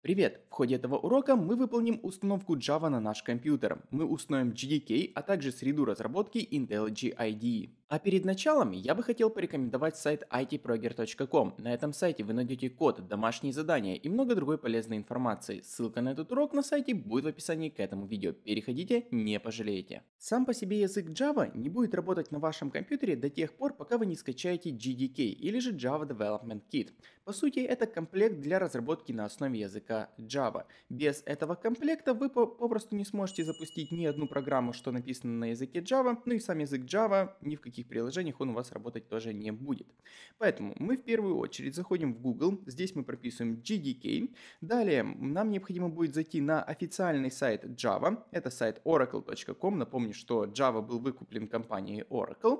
Привет! В ходе этого урока мы выполним установку Java на наш компьютер. Мы установим GDK, а также среду разработки IntelliJ IDE. А перед началом я бы хотел порекомендовать сайт itproger.com. На этом сайте вы найдете код, домашние задания и много другой полезной информации. Ссылка на этот урок на сайте будет в описании к этому видео. Переходите, не пожалеете. Сам по себе язык Java не будет работать на вашем компьютере до тех пор, пока вы не скачаете GDK или же Java Development Kit. По сути, это комплект для разработки на основе языка Java. Без этого комплекта вы попросту не сможете запустить ни одну программу, что написано на языке Java, ну и сам язык Java ни в каких других приложениях он у вас работать тоже не будет. Поэтому мы в первую очередь заходим в Google, здесь мы прописываем GDK, далее нам необходимо будет зайти на официальный сайт Java, это сайт oracle.com, напомню, что Java был выкуплен компанией Oracle,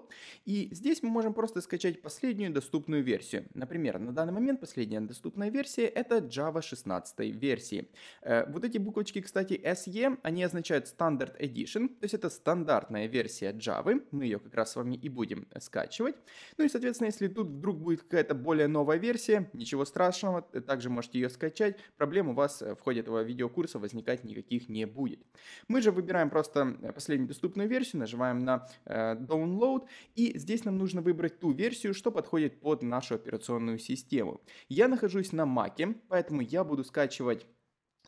и здесь мы можем просто скачать последнюю доступную версию. Например, на данный момент последняя доступная версия это Java 16 версии. Э, вот эти буквочки, кстати, SE, они означают Standard Edition, то есть это стандартная версия Java, мы ее как раз с вами и и будем скачивать. Ну и, соответственно, если тут вдруг будет какая-то более новая версия, ничего страшного, э, также можете ее скачать. Проблем у вас э, в ходе этого видеокурса возникать никаких не будет. Мы же выбираем просто э, последнюю доступную версию, нажимаем на Download, и здесь нам нужно выбрать ту версию, что подходит под нашу операционную систему. Я нахожусь на Mac, поэтому я буду скачивать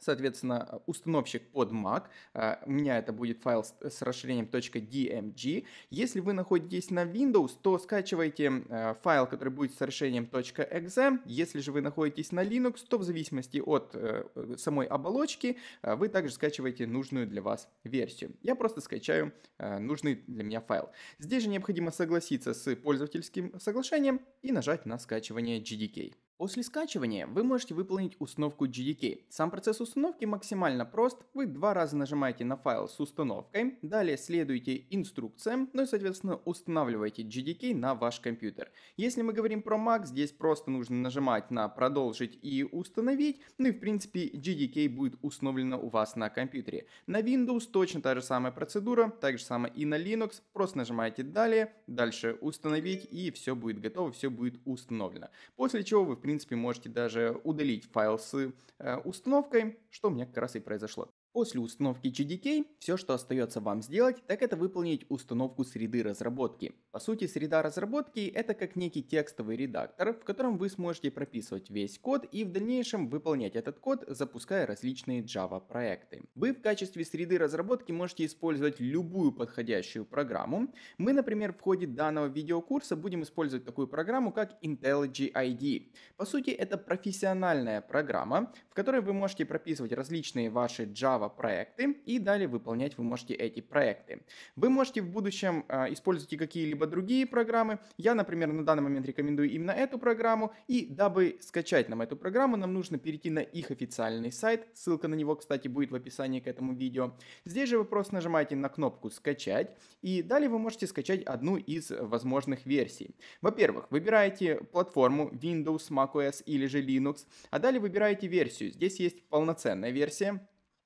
Соответственно, установщик под Mac, а, у меня это будет файл с расширением .dmg. Если вы находитесь на Windows, то скачивайте а, файл, который будет с расширением .exe. Если же вы находитесь на Linux, то в зависимости от э, самой оболочки а, вы также скачиваете нужную для вас версию. Я просто скачаю нужный для меня файл. Здесь же необходимо согласиться с пользовательским соглашением и нажать на скачивание GDK. После скачивания вы можете выполнить установку GDK. Сам процесс установки максимально прост. Вы два раза нажимаете на файл с установкой, далее следуете инструкциям, ну и соответственно устанавливаете GDK на ваш компьютер. Если мы говорим про Mac, здесь просто нужно нажимать на продолжить и установить, ну и в принципе GDK будет установлено у вас на компьютере. На Windows точно та же самая процедура, так же самое и на Linux, просто нажимаете далее, дальше установить и все будет готово, все будет установлено. После чего вы в принципе принципе, можете даже удалить файл с э, установкой, что у меня как раз и произошло. После установки GDK, все, что остается вам сделать, так это выполнить установку среды разработки. По сути, среда разработки это как некий текстовый редактор, в котором вы сможете прописывать весь код и в дальнейшем выполнять этот код, запуская различные Java проекты. Вы в качестве среды разработки можете использовать любую подходящую программу. Мы, например, в ходе данного видеокурса будем использовать такую программу, как IntelliJ ID. По сути, это профессиональная программа, в которой вы можете прописывать различные ваши Java Java проекты, и далее выполнять вы можете эти проекты. Вы можете в будущем а, использовать какие-либо другие программы. Я, например, на данный момент рекомендую именно эту программу, и дабы скачать нам эту программу, нам нужно перейти на их официальный сайт, ссылка на него, кстати, будет в описании к этому видео. Здесь же вы просто нажимаете на кнопку «Скачать», и далее вы можете скачать одну из возможных версий. Во-первых, выбираете платформу Windows, macOS или же Linux, а далее выбираете версию. Здесь есть полноценная версия,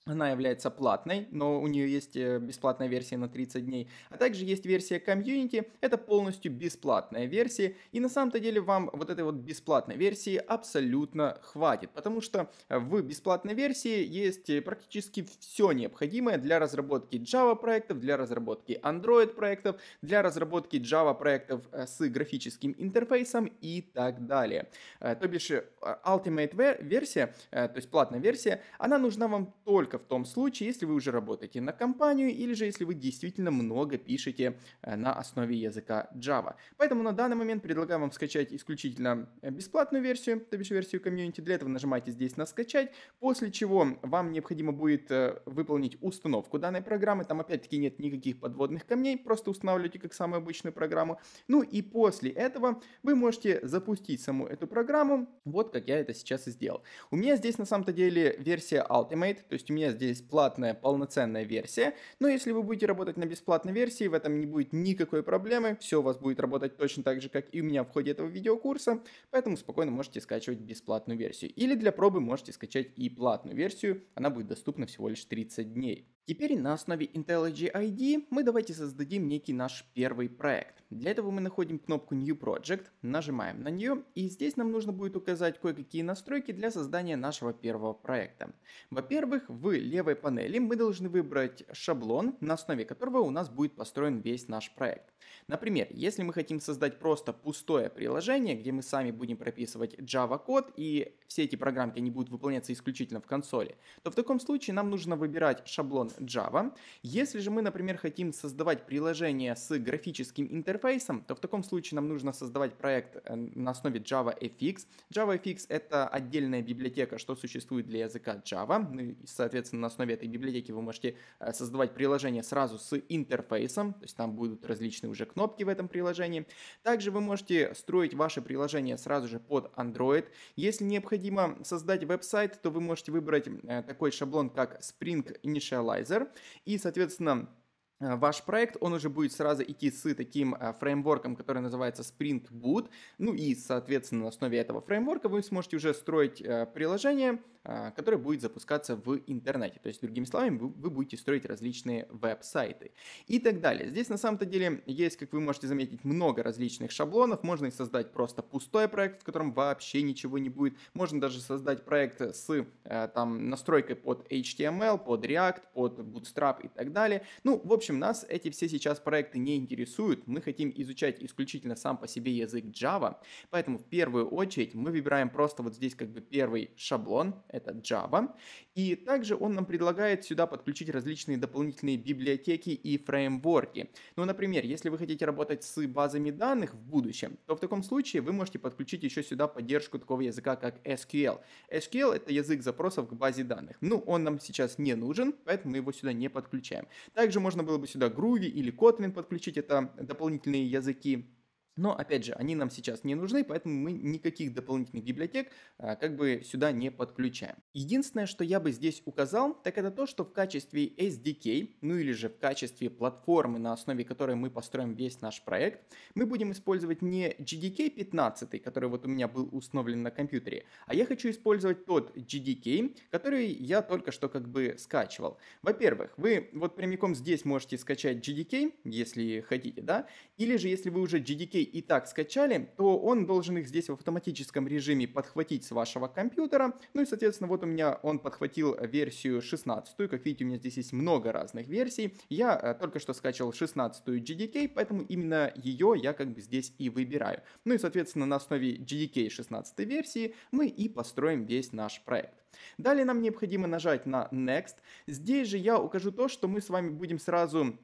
она является платной, но у нее есть э, бесплатная версия на 30 дней. А также есть версия комьюнити, это полностью бесплатная версия. И на самом-то деле вам вот этой вот бесплатной версии абсолютно хватит, потому что в бесплатной версии есть э, практически все необходимое для разработки Java проектов, для разработки Android проектов, для разработки Java проектов э, с графическим интерфейсом и так далее. То бишь Ultimate версия, то есть платная версия, она нужна вам только только в том случае, если вы уже работаете на компанию или же если вы действительно много пишете э, на основе языка Java. Поэтому на данный момент предлагаю вам скачать исключительно э, бесплатную версию, то бишь версию комьюнити. Для этого нажимайте здесь на скачать, после чего вам необходимо будет э, выполнить установку данной программы. Там опять-таки нет никаких подводных камней, просто устанавливайте как самую обычную программу. Ну и после этого вы можете запустить саму эту программу, вот как я это сейчас и сделал. У меня здесь на самом-то деле версия Ultimate, то есть у меня меня здесь платная полноценная версия. Но если вы будете работать на бесплатной версии, в этом не будет никакой проблемы. Все у вас будет работать точно так же, как и у меня в ходе этого видеокурса. Поэтому спокойно можете скачивать бесплатную версию. Или для пробы можете скачать и платную версию. Она будет доступна всего лишь 30 дней. Теперь на основе IntelliJ ID мы давайте создадим некий наш первый проект. Для этого мы находим кнопку New Project, нажимаем на нее, и здесь нам нужно будет указать кое-какие настройки для создания нашего первого проекта. Во-первых, в левой панели мы должны выбрать шаблон, на основе которого у нас будет построен весь наш проект. Например, если мы хотим создать просто пустое приложение, где мы сами будем прописывать Java код и все эти программки не будут выполняться исключительно в консоли, то в таком случае нам нужно выбирать шаблон Java. Если же мы, например, хотим создавать приложение с графическим интерфейсом, то в таком случае нам нужно создавать проект э, на основе JavaFX. JavaFX — это отдельная библиотека, что существует для языка Java. Ну и, соответственно, на основе этой библиотеки вы можете э, создавать приложение сразу с интерфейсом, то есть там будут различные уже кнопки в этом приложении. Также вы можете строить ваше приложение сразу же под Android. Если необходимо создать веб-сайт, то вы можете выбрать э, такой шаблон, как Spring Initializer, Analyzer. И, соответственно, э, ваш проект, он уже будет сразу идти с таким э, фреймворком, который называется Spring Boot. Ну и, соответственно, на основе этого фреймворка вы сможете уже строить э, приложение, а, который будет запускаться в интернете. То есть, другими словами, вы, вы будете строить различные веб-сайты и так далее. Здесь на самом-то деле есть, как вы можете заметить, много различных шаблонов. Можно их создать просто пустой проект, в котором вообще ничего не будет. Можно даже создать проект с э, там настройкой под HTML, под React, под Bootstrap и так далее. Ну, в общем, нас эти все сейчас проекты не интересуют. Мы хотим изучать исключительно сам по себе язык Java. Поэтому в первую очередь мы выбираем просто вот здесь как бы первый шаблон это Java. И также он нам предлагает сюда подключить различные дополнительные библиотеки и фреймворки. Ну, например, если вы хотите работать с базами данных в будущем, то в таком случае вы можете подключить еще сюда поддержку такого языка, как SQL. SQL — это язык запросов к базе данных. Ну, он нам сейчас не нужен, поэтому мы его сюда не подключаем. Также можно было бы сюда Groovy или Kotlin подключить, это дополнительные языки но, опять же, они нам сейчас не нужны, поэтому мы никаких дополнительных библиотек а, как бы сюда не подключаем. Единственное, что я бы здесь указал, так это то, что в качестве SDK, ну или же в качестве платформы, на основе которой мы построим весь наш проект, мы будем использовать не GDK 15, который вот у меня был установлен на компьютере, а я хочу использовать тот GDK, который я только что как бы скачивал. Во-первых, вы вот прямиком здесь можете скачать GDK, если хотите, да, или же если вы уже GDK и так скачали, то он должен их здесь в автоматическом режиме подхватить с вашего компьютера. Ну и, соответственно, вот у меня он подхватил версию 16. Как видите, у меня здесь есть много разных версий. Я э, только что скачал 16 GDK, поэтому именно ее я как бы здесь и выбираю. Ну и, соответственно, на основе GDK 16 версии мы и построим весь наш проект. Далее нам необходимо нажать на Next. Здесь же я укажу то, что мы с вами будем сразу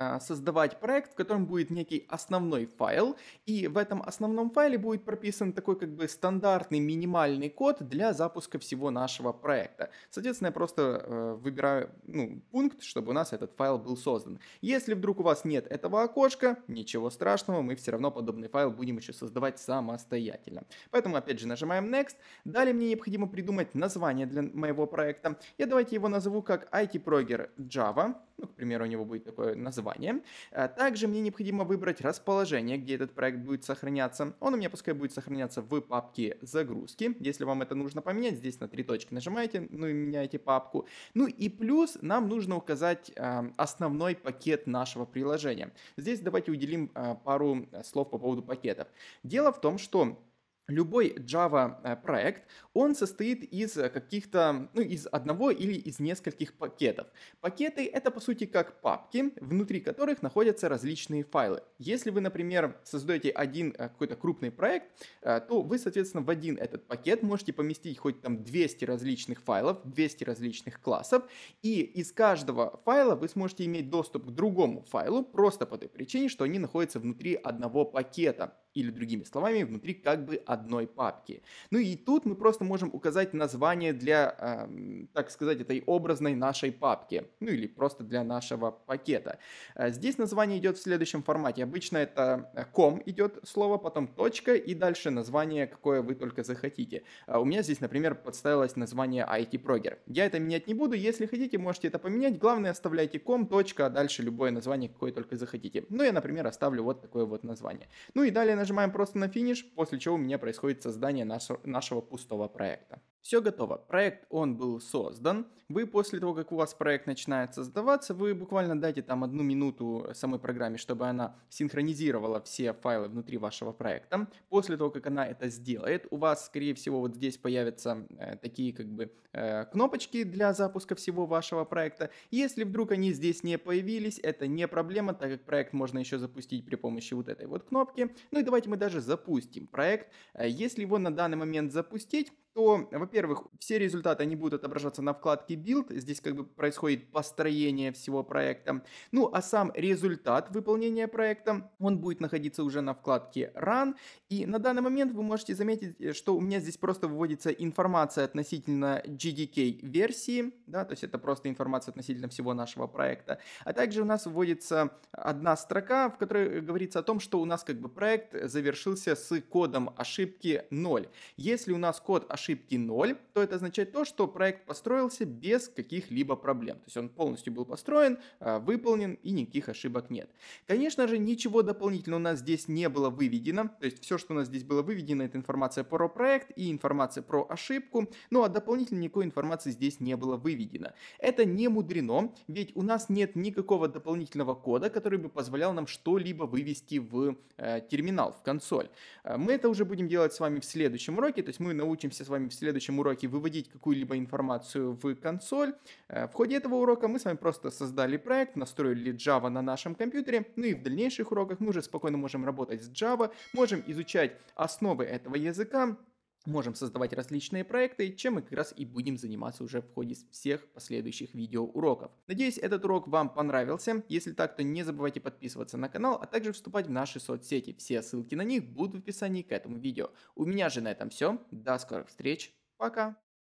а, создавать проект, в котором будет некий основной файл, и в этом основном файле будет прописан такой как бы стандартный минимальный код для запуска всего нашего проекта. Соответственно, я просто э, выбираю ну, пункт, чтобы у нас этот файл был создан. Если вдруг у вас нет этого окошка, ничего страшного, мы все равно подобный файл будем еще создавать самостоятельно. Поэтому опять же нажимаем Next. Далее мне необходимо придумать название для моего проекта. Я давайте его назову как IT Proger Java ну, к примеру, у него будет такое название. А также мне необходимо выбрать расположение, где этот проект будет сохраняться. Он у меня пускай будет сохраняться в папке загрузки. Если вам это нужно поменять, здесь на три точки нажимаете, ну и меняете папку. Ну и плюс нам нужно указать э, основной пакет нашего приложения. Здесь давайте уделим а, э, пару слов по поводу пакетов. Дело в том, что любой Java э, проект, он состоит из э, каких-то, ну, из одного или из нескольких пакетов. Пакеты — это, по сути, как папки, внутри которых находятся различные файлы. Если вы, например, создаете один э, какой-то крупный проект, то вы, соответственно, в один этот пакет можете поместить хоть там 200 различных файлов, 200 различных классов, и из каждого файла вы сможете иметь доступ к другому файлу просто по той причине, что они находятся внутри одного пакета или другими словами, внутри как бы одной папки. Ну и тут мы просто можем указать название для, э, так сказать, этой образной нашей папки, ну или просто для нашего пакета. Э, здесь название идет в следующем формате. Обычно это э, ком идет слово, потом точка и дальше название, какое вы только захотите. Э, у меня здесь, например, подставилось название IT-прогер. Я это менять не буду, если хотите, можете это поменять. Главное, оставляйте ком, точка, а дальше любое название, какое только захотите. Ну, я, например, оставлю вот такое вот название. Ну и далее нажимаем просто на финиш, после чего у меня происходит создание нашего пустого проекта. Все готово. Проект, он был создан. Вы после того, как у вас проект начинает создаваться, вы буквально дайте там одну минуту э, самой программе, чтобы она синхронизировала все файлы внутри вашего проекта. После того, как она это сделает, у вас, скорее всего, вот здесь появятся э, такие как бы э, кнопочки для запуска всего вашего проекта. Если вдруг они здесь не появились, это не проблема, так как проект можно еще запустить при помощи вот этой вот кнопки. Ну и давайте мы даже запустим проект. Э, если его на данный момент запустить, то, во-первых, все результаты, они будут отображаться на вкладке Build. Здесь как бы происходит построение всего проекта. Ну, а сам результат выполнения проекта, он будет находиться уже на вкладке Run. И на данный момент вы можете заметить, что у меня здесь просто выводится информация относительно GDK версии, да, то есть это просто информация относительно всего нашего проекта. А также у нас вводится одна строка, в которой говорится о том, что у нас как бы проект завершился с кодом ошибки 0. Если у нас код ошибки ошибки 0, то это означает то, что проект построился без каких-либо проблем. То есть он полностью был построен, э, выполнен и никаких ошибок нет. Конечно же, ничего дополнительного у нас здесь не было выведено. То есть все, что у нас здесь было выведено, это информация про проект и информация про ошибку. Ну а дополнительно никакой информации здесь не было выведено. Это не мудрено, ведь у нас нет никакого дополнительного кода, который бы позволял нам что-либо вывести в э, терминал, в консоль. Э, мы это уже будем делать с вами в следующем уроке, то есть мы научимся с вами в следующем уроке выводить какую-либо информацию в консоль. Э, в ходе этого урока мы с вами просто создали проект, настроили Java на нашем компьютере, ну и в дальнейших уроках мы уже спокойно можем работать с Java, можем изучать основы этого языка, можем создавать различные проекты, чем мы как раз и будем заниматься уже в ходе всех последующих видео уроков. Надеюсь, этот урок вам понравился. Если так, то не забывайте подписываться на канал, а также вступать в наши соцсети. Все ссылки на них будут в описании к этому видео. У меня же на этом все. До скорых встреч. Пока.